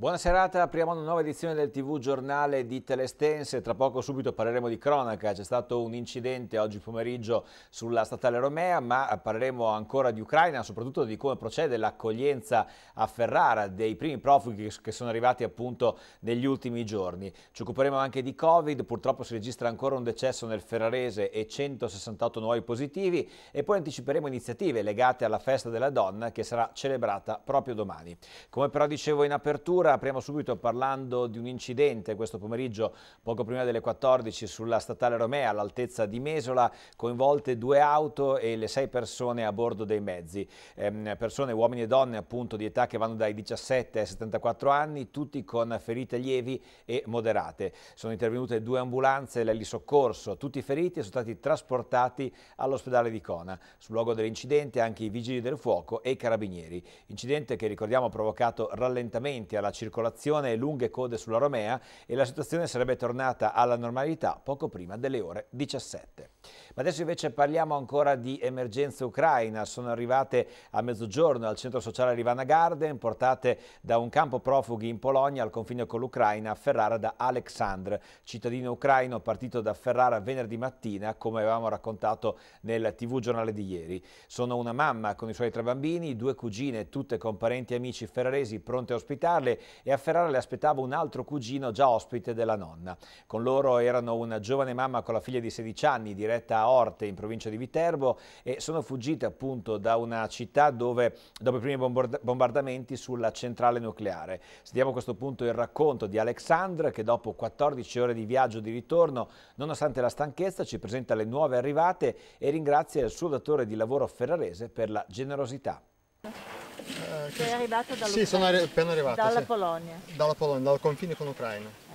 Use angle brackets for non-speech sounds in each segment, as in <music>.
Buona serata, apriamo una nuova edizione del TV Giornale di Telestense, tra poco subito parleremo di cronaca, c'è stato un incidente oggi pomeriggio sulla statale Romea, ma parleremo ancora di Ucraina, soprattutto di come procede l'accoglienza a Ferrara dei primi profughi che sono arrivati appunto negli ultimi giorni. Ci occuperemo anche di Covid, purtroppo si registra ancora un decesso nel Ferrarese e 168 nuovi positivi e poi anticiperemo iniziative legate alla festa della donna che sarà celebrata proprio domani. Come però dicevo in apertura, Cultura. Apriamo subito parlando di un incidente questo pomeriggio, poco prima delle 14, sulla statale Romea, all'altezza di Mesola, coinvolte due auto e le sei persone a bordo dei mezzi. Eh, persone, uomini e donne appunto di età che vanno dai 17 ai 74 anni, tutti con ferite lievi e moderate. Sono intervenute due ambulanze e l'elisoccorso. Tutti i feriti sono stati trasportati all'ospedale di Cona. Sul luogo dell'incidente anche i vigili del fuoco e i carabinieri. Incidente che ricordiamo ha provocato rallentamenti alla città circolazione e lunghe code sulla Romea e la situazione sarebbe tornata alla normalità poco prima delle ore 17. Ma adesso invece parliamo ancora di emergenza ucraina. Sono arrivate a mezzogiorno al centro sociale Rivana Garden, portate da un campo profughi in Polonia al confine con l'Ucraina a Ferrara da Aleksandr, cittadino ucraino partito da Ferrara venerdì mattina, come avevamo raccontato nel TV giornale di ieri. Sono una mamma con i suoi tre bambini, due cugine, tutte con parenti e amici ferraresi pronte a ospitarle e a Ferrara le aspettava un altro cugino già ospite della nonna. Con loro erano una giovane mamma con la figlia di 16 anni, di diretta a Orte in provincia di Viterbo e sono fuggite appunto da una città dove dopo i primi bombardamenti sulla centrale nucleare. Sentiamo a questo punto il racconto di Alexandre che dopo 14 ore di viaggio di ritorno, nonostante la stanchezza, ci presenta le nuove arrivate e ringrazia il suo datore di lavoro ferrarese per la generosità. Eh, Sei arrivato dall'Ucraina? Sì, sono arri appena arrivato. Dalla sì. Polonia? Dalla Polonia, dal confine con l'Ucraina.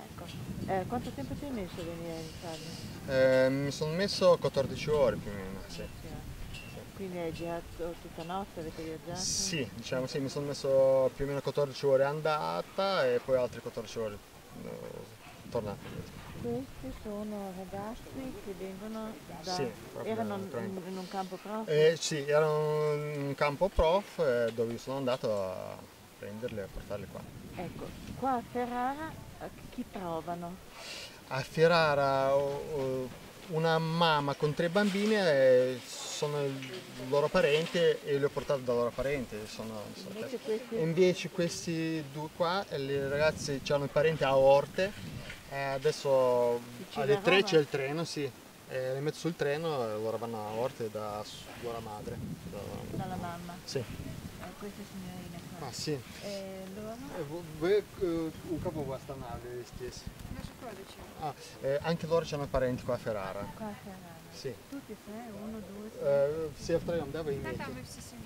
Eh, quanto tempo ti hai messo a venire in Italia? Eh, mi sono messo 14 ore più o meno, sì. Quindi hai girato tutta notte, avete viaggiato? Sì, diciamo sì, mi sono messo più o meno 14 ore andata e poi altre 14 ore eh, tornata. Questi sono ragazzi che vengono da... Sì, erano in, in, un campo prof? Eh, sì, erano in un campo prof eh, dove sono andato a prenderli e a portarli qua. Ecco, qua a Ferrara chi trovano? A Ferrara una mamma con tre bambine eh, sono il loro parente e li ho portati da loro parente. Sono, sono invece, questi... invece, questi... due qua, eh, le ragazze hanno il parente a Orte, eh, adesso alle tre c'è il treno, sì. Eh, le metto sul treno e loro vanno a Orte da loro madre. Da loro... Dalla mamma? Sì queste signorine qua. Ah, sì. Eh, Вы eh, у кого вы останавливались здесь? Наши родичи. Ah, eh, anche loro hanno parenti qua a Ferrara. Qua a Ferrara. Sì. Tutti e tre, uno, due, tre. Eh, все втроем, да, вы имеете?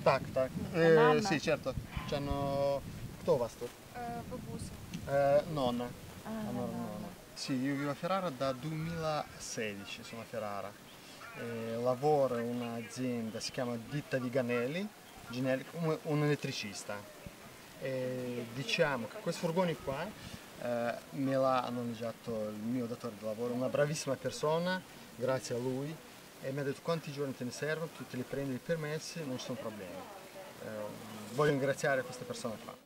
Да, да, мы Eh, Sì, certo. C'hanno... Кто у вас тут? Eh, nonna. Ah, allora, nonna. nonna. Sì, io vivo a Ferrara da 2016, sono a Ferrara. Eh, lavoro in un'azienda, si chiama Ditta di Ganelli, generico, un elettricista. E diciamo che questi furgoni qua eh, me l'ha noleggiato il mio datore di lavoro, una bravissima persona, grazie a lui, e mi ha detto quanti giorni te ne servono, tu te li prendi i permessi, non sono problemi. Eh, voglio ringraziare questa persona qua.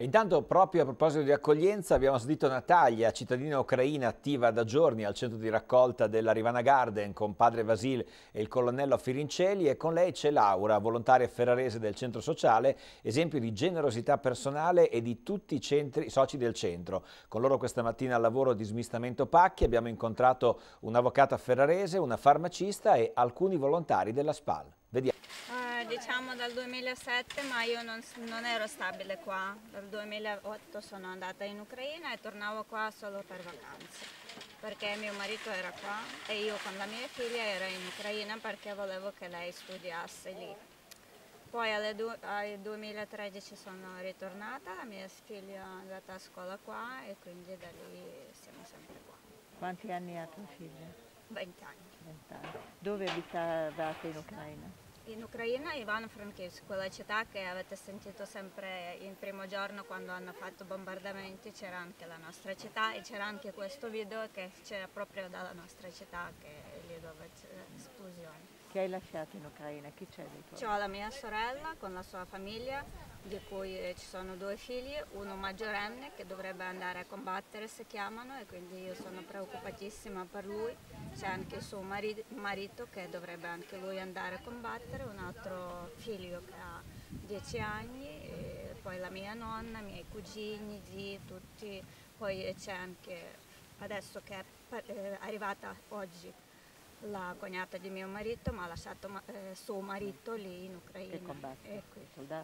Intanto proprio a proposito di accoglienza abbiamo sentito Natalia, cittadina ucraina attiva da giorni al centro di raccolta della Rivana Garden con padre Vasil e il colonnello Firincelli e con lei c'è Laura, volontaria ferrarese del centro sociale, esempio di generosità personale e di tutti i centri, soci del centro. Con loro questa mattina al lavoro di smistamento pacchi abbiamo incontrato un'avvocata ferrarese, una farmacista e alcuni volontari della SPAL. Vediamo. Eh, diciamo dal 2007, ma io non, non, ero stabile qua. Dal 2008 sono andata in Ucraina e tornavo qua solo per vacanze, perché mio marito era qua e io con la mia figlia ero in Ucraina perché volevo che lei studiasse lì. Poi nel 2013 sono ritornata, la mia figlia è andata a scuola qua e quindi da lì siamo sempre qua. Quanti anni ha tua figlia? 20 anni. 20 anni. Dove abitavate in Ucraina? in Ucraina e Ivano-Frankivsk, quella città che avete sentito sempre il primo giorno quando hanno fatto bombardamenti, c'era anche la nostra città e c'era anche questo video che c'era proprio dalla nostra città che è lì dove c'è l'esplosione. Chi hai lasciato in Ucraina? Chi c'è di tuo? Ho la mia sorella con la sua famiglia di cui eh, ci sono due figli, uno maggiorenne che dovrebbe andare a combattere se chiamano e quindi io sono preoccupatissima per lui, c'è anche il suo marito che dovrebbe anche lui andare a combattere, un altro figlio che ha dieci anni, poi la mia nonna, i miei cugini, zii, tutti, poi c'è anche adesso che è eh, arrivata oggi la cognata di mio marito mi ha lasciato eh, suo marito mm. lì in Ucraina. Che combatte?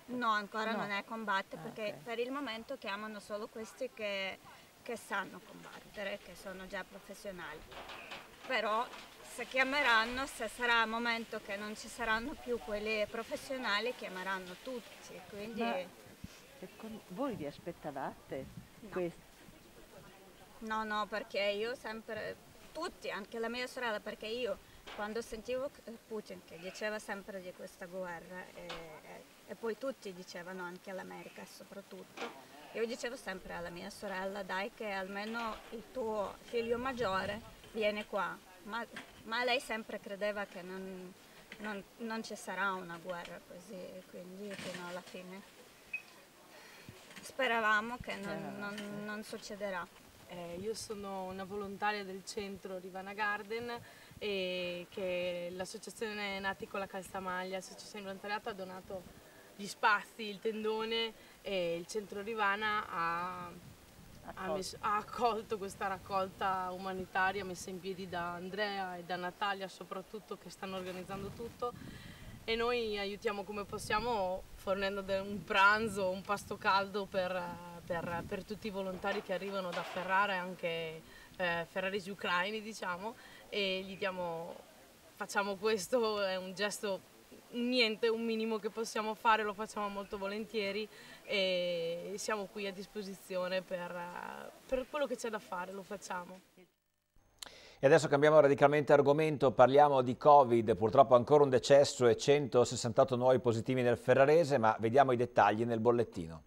No, ancora no. non è combatte ah, perché okay. per il momento chiamano solo questi che, che, sanno combattere, che sono già professionali. Però se chiameranno, se sarà il momento che non ci saranno più quelli professionali, chiameranno tutti. Quindi... voi vi aspettavate? No. no, no, perché io sempre tutti, anche la mia sorella, perché io quando sentivo eh, Putin che diceva sempre di questa guerra e, e poi tutti dicevano, anche l'America soprattutto, io dicevo sempre alla mia sorella, dai che almeno il tuo figlio maggiore viene qua, ma, ma lei sempre credeva che non, non, non, ci sarà una guerra così, quindi fino alla fine speravamo che non, cioè, non succederà. Eh, io sono una volontaria del centro Rivana Garden e che l'associazione Nati con la Calzamaglia, l'associazione volontariato ha donato gli spazi, il tendone e il centro Rivana ha, ha, messo, ha accolto questa raccolta umanitaria messa in piedi da Andrea e da Natalia soprattutto che stanno organizzando tutto e noi aiutiamo come possiamo fornendo un pranzo, un pasto caldo per eh, per, per, tutti i volontari che arrivano da Ferrara e anche eh, ferraresi ucraini diciamo e gli diamo facciamo questo, è un gesto niente, un minimo che possiamo fare, lo facciamo molto volentieri e siamo qui a disposizione per, per quello che c'è da fare, lo facciamo. E adesso cambiamo radicalmente argomento, parliamo di Covid, purtroppo ancora un decesso e 168 nuovi positivi nel Ferrarese, ma vediamo i dettagli nel bollettino.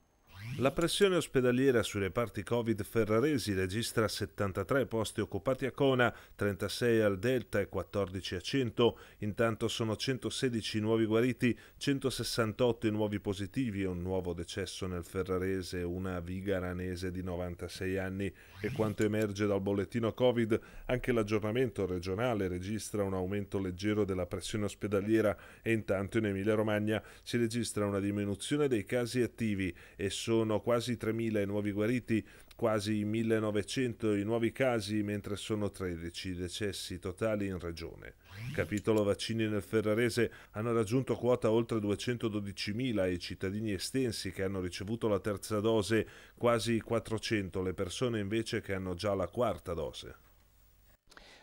La pressione ospedaliera sui reparti Covid ferraresi registra 73 posti occupati a Cona, 36 al Delta e 14 a 100. Intanto sono 116 nuovi guariti, 168 nuovi positivi e un nuovo decesso nel ferrarese, una vigaranese di 96 anni. E quanto emerge dal bollettino Covid, anche l'aggiornamento regionale registra un aumento leggero della pressione ospedaliera e intanto in Emilia-Romagna si registra una diminuzione dei casi attivi e sono sono quasi 3.000 i nuovi guariti, quasi 1.900 i nuovi casi, mentre sono 13 i decessi totali in regione. Capitolo vaccini nel Ferrarese hanno raggiunto quota oltre 212.000 i cittadini estensi che hanno ricevuto la terza dose, quasi 400 le persone invece che hanno già la quarta dose.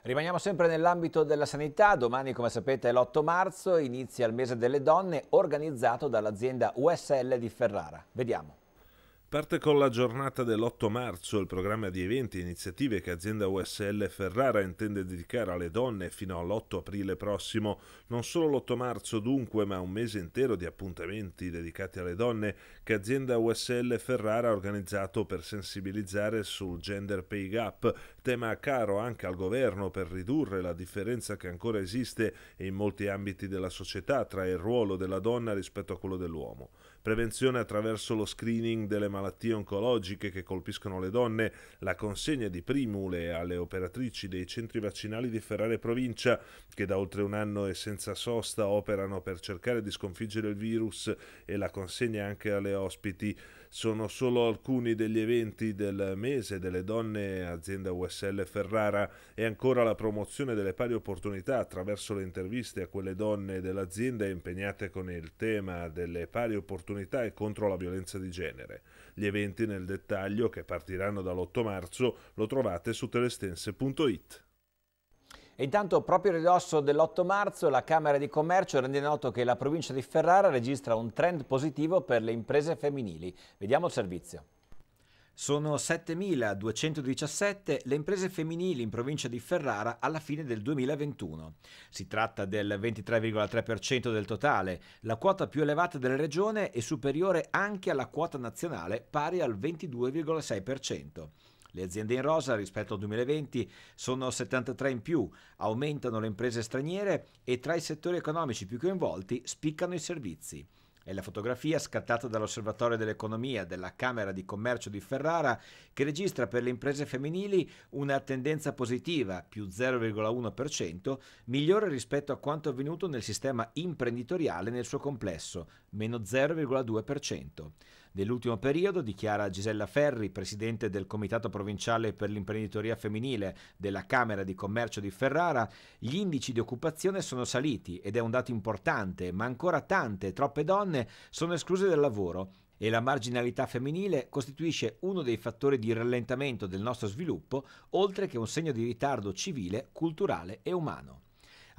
Rimaniamo sempre nell'ambito della sanità, domani come sapete è l'8 marzo, inizia il mese delle donne organizzato dall'azienda USL di Ferrara. Vediamo. Parte con la giornata dell'8 marzo il programma di eventi e iniziative che azienda USL Ferrara intende dedicare alle donne fino all'8 aprile prossimo. Non solo l'8 marzo dunque, ma un mese intero di appuntamenti dedicati alle donne che azienda USL Ferrara ha organizzato per sensibilizzare sul gender pay gap, tema caro anche al governo per ridurre la differenza che ancora esiste in molti ambiti della società tra il ruolo della donna rispetto a quello dell'uomo. Prevenzione attraverso lo screening delle malattie malattie oncologiche che colpiscono le donne, la consegna di primule alle operatrici dei centri vaccinali di Ferrare Provincia, che da oltre un anno e senza sosta operano per cercare di sconfiggere il virus, e la consegna anche alle ospiti sono solo alcuni degli eventi del mese delle donne azienda USL Ferrara e ancora la promozione delle pari opportunità attraverso le interviste a quelle donne dell'azienda impegnate con il tema delle pari opportunità e contro la violenza di genere. Gli eventi nel dettaglio che partiranno dall'8 marzo lo trovate su telestense.it. E intanto proprio a ridosso dell'8 marzo la Camera di Commercio rende noto che la provincia di Ferrara registra un trend positivo per le imprese femminili. Vediamo il servizio. Sono 7.217 le imprese femminili in provincia di Ferrara alla fine del 2021. Si tratta del 23,3% del totale, la quota più elevata della regione e superiore anche alla quota nazionale pari al 22,6%. Le aziende in rosa rispetto al 2020 sono 73 in più, aumentano le imprese straniere e tra i settori economici più coinvolti spiccano i servizi. È la fotografia scattata dall'Osservatorio dell'Economia della Camera di Commercio di Ferrara che registra per le imprese femminili una tendenza positiva, più 0,1%, migliore rispetto a quanto avvenuto nel sistema imprenditoriale nel suo complesso, meno 0,2%. Nell'ultimo periodo, dichiara Gisella Ferri, presidente del Comitato Provinciale per l'Imprenditoria Femminile della Camera di Commercio di Ferrara, gli indici di occupazione sono saliti ed è un dato importante, ma ancora tante, troppe donne sono escluse dal lavoro e la marginalità femminile costituisce uno dei fattori di rallentamento del nostro sviluppo, oltre che un segno di ritardo civile, culturale e umano.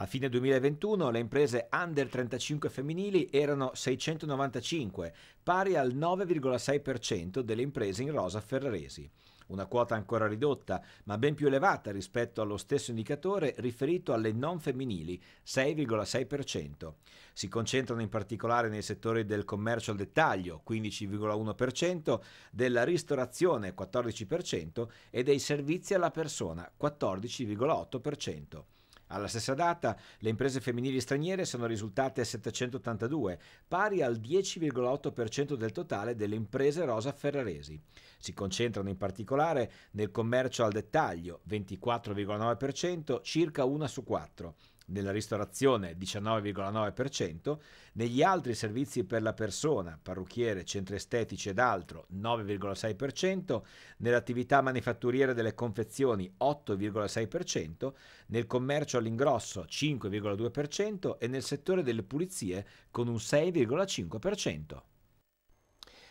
A fine 2021 le imprese under 35 femminili erano 695, pari al 9,6% delle imprese in rosa ferraresi. Una quota ancora ridotta, ma ben più elevata rispetto allo stesso indicatore riferito alle non femminili, 6,6%. Si concentrano in particolare nei settori del commercio al dettaglio, 15,1%, della ristorazione, 14%, e dei servizi alla persona, 14,8%. Alla stessa data le imprese femminili straniere sono risultate 782, pari al 10,8% del totale delle imprese rosa ferraresi. Si concentrano in particolare nel commercio al dettaglio, 24,9%, circa una su quattro, nella ristorazione 19,9%, negli altri servizi per la persona, parrucchiere, centri estetici ed altro 9,6%, nell'attività manifatturiera delle confezioni 8,6%, nel commercio all'ingrosso 5,2% e nel settore delle pulizie con un 6,5%.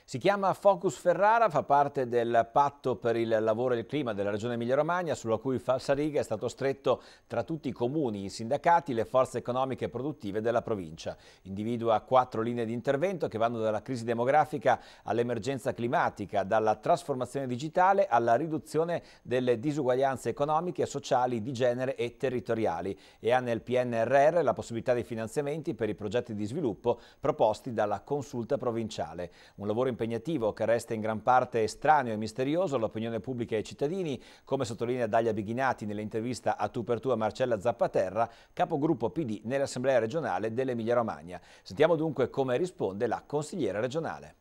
Si chiama Focus Ferrara, fa parte del patto per il lavoro e il clima della Regione Emilia-Romagna, sulla cui falsariga è stato stretto tra tutti i comuni, i sindacati, le forze economiche e produttive della provincia. Individua quattro linee di intervento che vanno dalla crisi demografica all'emergenza climatica, dalla trasformazione digitale alla riduzione delle disuguaglianze economiche, sociali, di genere e territoriali e ha nel PNRR la possibilità dei finanziamenti per i progetti di sviluppo proposti dalla consulta provinciale. Un lavoro impegnativo che resta in gran parte estraneo e misterioso all'opinione pubblica e ai cittadini, come sottolinea Dalia Bighinati nell'intervista a tu per tu a Marcella Zappaterra, capogruppo PD nell'Assemblea regionale dell'Emilia Romagna. Sentiamo dunque come risponde la consigliera regionale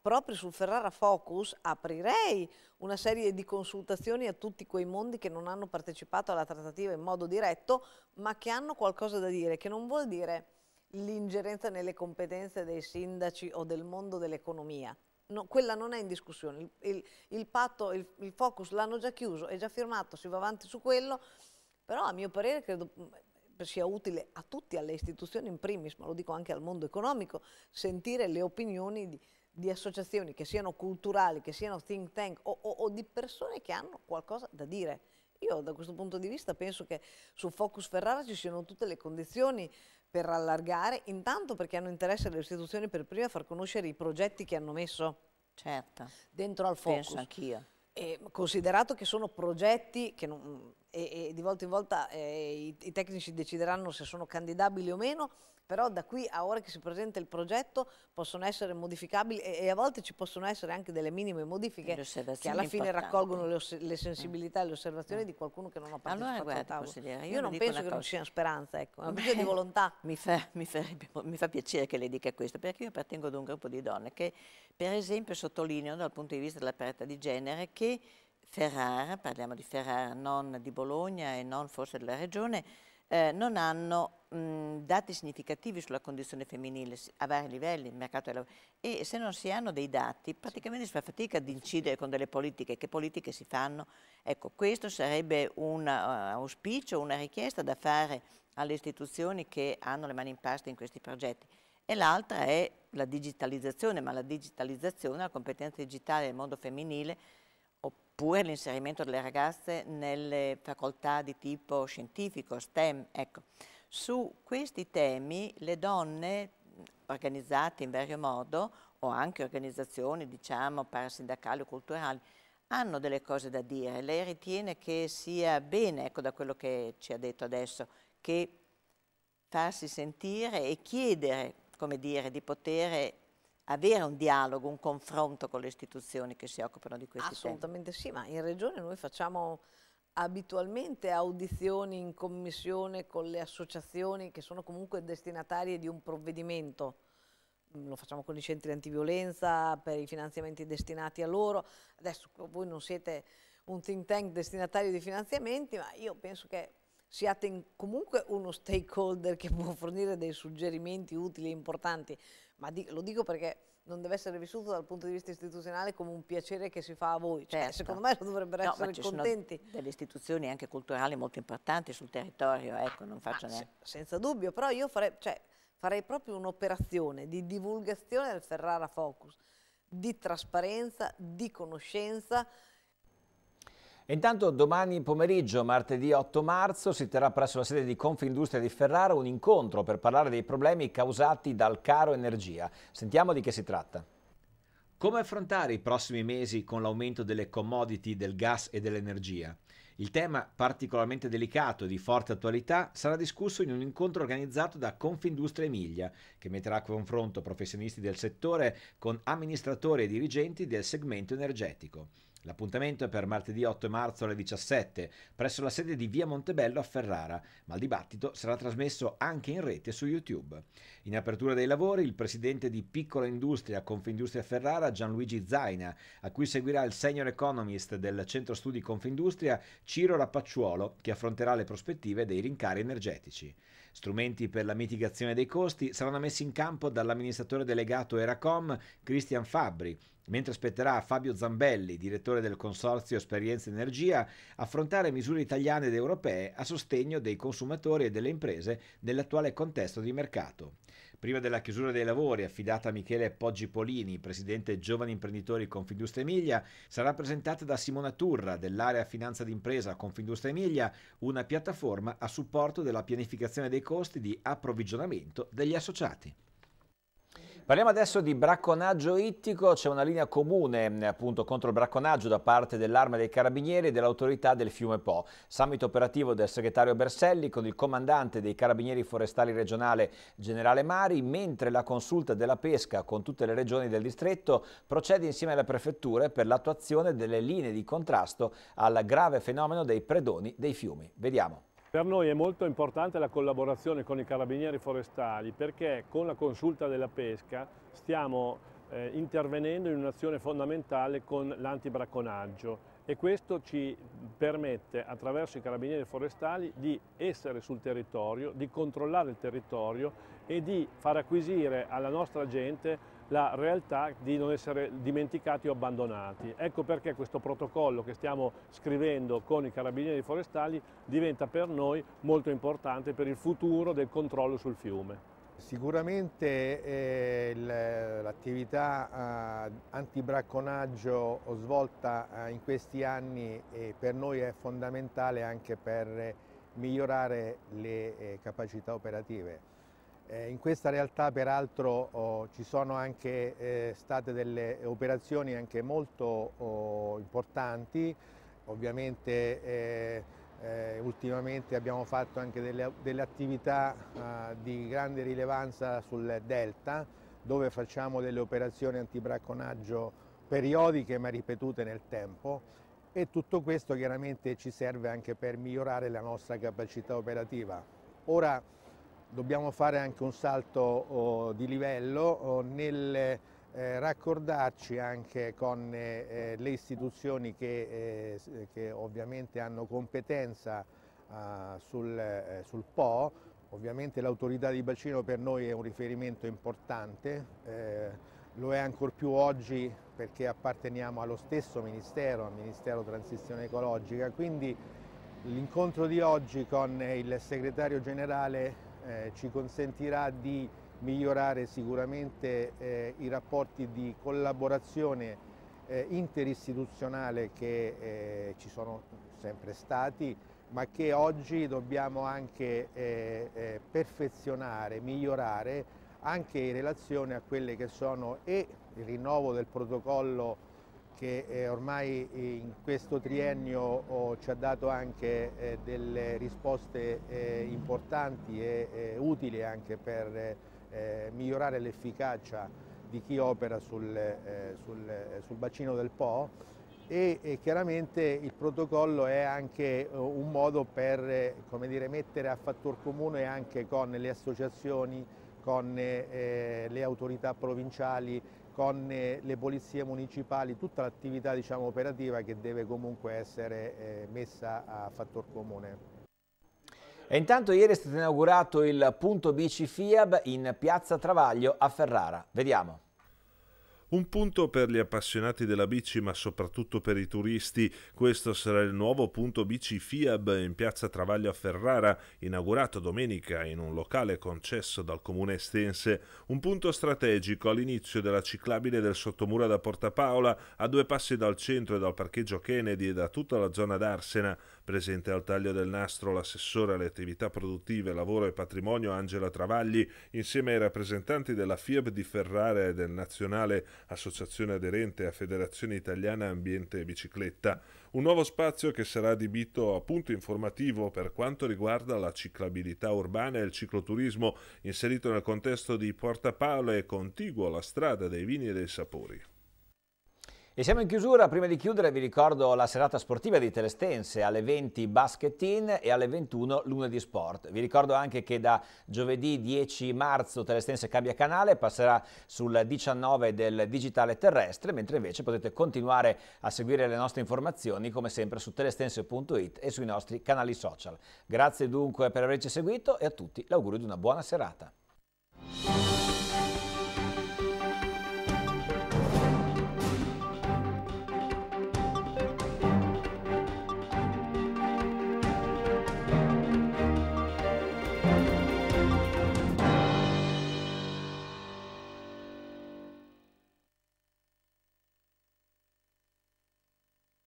proprio sul Ferrara Focus aprirei una serie di consultazioni a tutti quei mondi che non hanno partecipato alla trattativa in modo diretto, ma che hanno qualcosa da dire, che non vuol dire l'ingerenza nelle competenze dei sindaci o del mondo dell'economia. No, quella non è in discussione, il, il, il patto, il, il focus l'hanno già chiuso, è già firmato, si va avanti su quello, però a mio parere credo sia utile a tutti, alle istituzioni in primis, ma lo dico anche al mondo economico, sentire le opinioni di, di associazioni che siano culturali, che siano think tank o, o, o di persone che hanno qualcosa da dire. Io da questo punto di vista penso che su Focus Ferrara ci siano tutte le condizioni per allargare, intanto perché hanno interesse le istituzioni per prima a far conoscere i progetti che hanno messo certo. dentro al focus. Penso anch'io. considerato che sono progetti che non, e, e, di volta in volta eh, i, i, tecnici decideranno se sono candidabili o meno, però da qui a ora che si presenta il progetto possono essere modificabili e, e a volte ci possono essere anche delle minime modifiche che alla fine raccolgono le, le mm. sensibilità e le osservazioni mm. di qualcuno che non ha partecipato allora, guarda, al tavolo. Io, io non penso che cosa. non sia speranza, ecco, è bisogno di volontà. <laughs> Mi fa, mi, fa, mi fa, piacere che lei dica questo, perché io appartengo ad un gruppo di donne che per esempio sottolineano dal punto di vista della parità di genere che Ferrara, parliamo di Ferrara, non di Bologna e non forse della regione, eh, non hanno mh, dati significativi sulla condizione femminile a vari livelli, nel mercato del lavoro. E se non si hanno dei dati, praticamente si fa fatica ad incidere con delle politiche. Che politiche si fanno? Ecco, questo sarebbe un uh, auspicio, una richiesta da fare alle istituzioni che hanno le mani in pasta in questi progetti. E l'altra è la digitalizzazione, ma la digitalizzazione, la competenza digitale del mondo femminile oppure l'inserimento delle ragazze nelle facoltà di tipo scientifico, STEM. Ecco. Su questi temi le donne organizzate in vario modo o anche organizzazioni diciamo parasindacali o culturali hanno delle cose da dire. Lei ritiene che sia bene, ecco da quello che ci ha detto adesso, che farsi sentire e chiedere, come dire, di poter avere un dialogo, un confronto con le istituzioni che si occupano di questi Assolutamente temi. Assolutamente sì, ma in regione noi facciamo abitualmente audizioni in commissione con le associazioni che sono comunque destinatarie di un provvedimento. Lo facciamo con i centri antiviolenza, per i finanziamenti destinati a loro. Adesso voi non siete un think tank destinatario di finanziamenti, ma io penso che siate comunque uno stakeholder che può fornire dei suggerimenti utili e importanti ma di, lo dico perché non deve essere vissuto dal punto di vista istituzionale come un piacere che si fa a voi, cioè, certo. secondo me dovrebbero no, essere contenti. Sono delle istituzioni anche culturali molto importanti sul territorio, ecco, non faccio ah, neanche. senza dubbio, però io farei, cioè, farei proprio un'operazione di divulgazione del Ferrara Focus, di trasparenza, di conoscenza, Intanto domani pomeriggio, martedì 8 marzo, si terrà presso la sede di Confindustria di Ferrara un incontro per parlare dei problemi causati dal caro energia. Sentiamo di che si tratta. Come affrontare i prossimi mesi con l'aumento delle commodity, del gas e dell'energia? Il tema, particolarmente delicato e di forte attualità, sarà discusso in un incontro organizzato da Confindustria Emilia, che metterà a confronto professionisti del settore con amministratori e dirigenti del segmento energetico. L'appuntamento è per martedì 8 marzo alle 17 presso la sede di Via Montebello a Ferrara, ma il dibattito sarà trasmesso anche in rete su YouTube. In apertura dei lavori il presidente di Piccola Industria Confindustria Ferrara Gianluigi Zaina, a cui seguirà il senior economist del Centro Studi Confindustria Ciro Rappacciuolo, che affronterà le prospettive dei rincari energetici. Strumenti per la mitigazione dei costi saranno messi in campo dall'amministratore delegato Eracom Christian Fabri, mentre spetterà a Fabio Zambelli, direttore del Consorzio Esperienza Energia, affrontare misure italiane ed europee a sostegno dei consumatori e delle imprese nell'attuale contesto di mercato. Prima della chiusura dei lavori affidata a Michele Poggi Polini, presidente Giovani Imprenditori Confindustria Emilia, sarà presentata da Simona Turra dell'area Finanza d'impresa Confindustria Emilia una piattaforma a supporto della pianificazione dei costi di approvvigionamento degli associati. Parliamo adesso di bracconaggio ittico, c'è una linea comune mm, appunto, contro il bracconaggio da parte dell'Arma dei Carabinieri e dell'autorità del fiume Po. Summit operativo del segretario Berselli con il comandante dei Carabinieri Forestali regionale generale Mari, mentre la consulta della pesca con tutte le regioni del distretto procede insieme alle prefetture per l'attuazione delle linee di contrasto al grave fenomeno dei predoni dei fiumi. Vediamo. Per noi è molto importante la collaborazione con i carabinieri forestali perché con la consulta della pesca stiamo eh, intervenendo in un'azione fondamentale con l'antibracconaggio e questo ci permette attraverso i carabinieri forestali di essere sul territorio, di controllare il territorio e di far acquisire alla nostra gente la realtà di non essere dimenticati o abbandonati. Ecco perché questo protocollo che stiamo scrivendo con i carabinieri forestali diventa per noi molto importante per il futuro del controllo sul fiume. Sicuramente eh, l'attività eh, antibracconaggio svolta eh, in questi anni eh, per noi è fondamentale anche per migliorare le eh, capacità operative eh, in questa realtà peraltro oh, ci sono anche eh, state delle operazioni anche molto oh, importanti, ovviamente eh, eh ultimamente abbiamo fatto anche delle, delle attività ah, di grande rilevanza sul delta dove facciamo delle operazioni antibracconaggio periodiche ma ripetute nel tempo e tutto questo chiaramente ci serve anche per migliorare la nostra capacità operativa. Ora, dobbiamo fare anche un salto oh, di livello oh, nel eh, raccordarci anche con eh, eh le istituzioni che, eh, che, ovviamente hanno competenza ah, sul, eh, sul, Po, ovviamente l'autorità di bacino per noi è un riferimento importante, eh, lo è ancor più oggi perché apparteniamo allo stesso Ministero, al Ministero Transizione Ecologica, quindi l'incontro di oggi con il segretario generale eh, ci consentirà di migliorare sicuramente eh, i rapporti di collaborazione eh, interistituzionale che eh, ci sono sempre stati, ma che oggi dobbiamo anche eh, eh, perfezionare, migliorare anche in relazione a quelle che sono e il rinnovo del protocollo che eh, ormai eh, in questo triennio oh, ci ha dato anche eh, delle risposte importanti e utili anche per migliorare l'efficacia di chi opera sul, sul, sul bacino del Po e, e, chiaramente il protocollo è anche un modo per dire, mettere a fattor comune anche con le associazioni, con le autorità provinciali con eh, le polizie municipali, tutta l'attività diciamo, operativa che deve comunque essere eh, messa a fattor comune. E intanto ieri è stato inaugurato il punto bici FIAB in Piazza Travaglio a Ferrara. Vediamo. Un punto per gli appassionati della bici, ma soprattutto per i turisti. Questo sarà il nuovo punto bici FIAB in piazza Travaglio a Ferrara, inaugurato domenica in un locale concesso dal comune estense. Un punto strategico all'inizio della ciclabile del sottomura da Porta Paola, a due passi dal centro e dal parcheggio Kennedy e da tutta la zona d'Arsena. Presente al taglio del nastro l'assessore alle attività produttive, lavoro e patrimonio Angela Travagli, insieme ai rappresentanti della FIAB di Ferrara e del Nazionale associazione aderente a Federazione Italiana Ambiente e Bicicletta, un nuovo spazio che sarà adibito a punto informativo per quanto riguarda la ciclabilità urbana e il cicloturismo inserito nel contesto di Porta Paolo e contiguo alla strada dei vini e dei sapori. E siamo in chiusura, prima di chiudere vi ricordo la serata sportiva di Telestense alle 20 Basket In e alle 21 lunedì sport. Vi ricordo anche che da giovedì 10 marzo Telestense cambia canale, passerà sul 19 del digitale terrestre, mentre invece potete continuare a seguire le nostre informazioni come sempre su telestense.it e sui nostri canali social. Grazie dunque per averci seguito e a tutti l'augurio di una buona serata.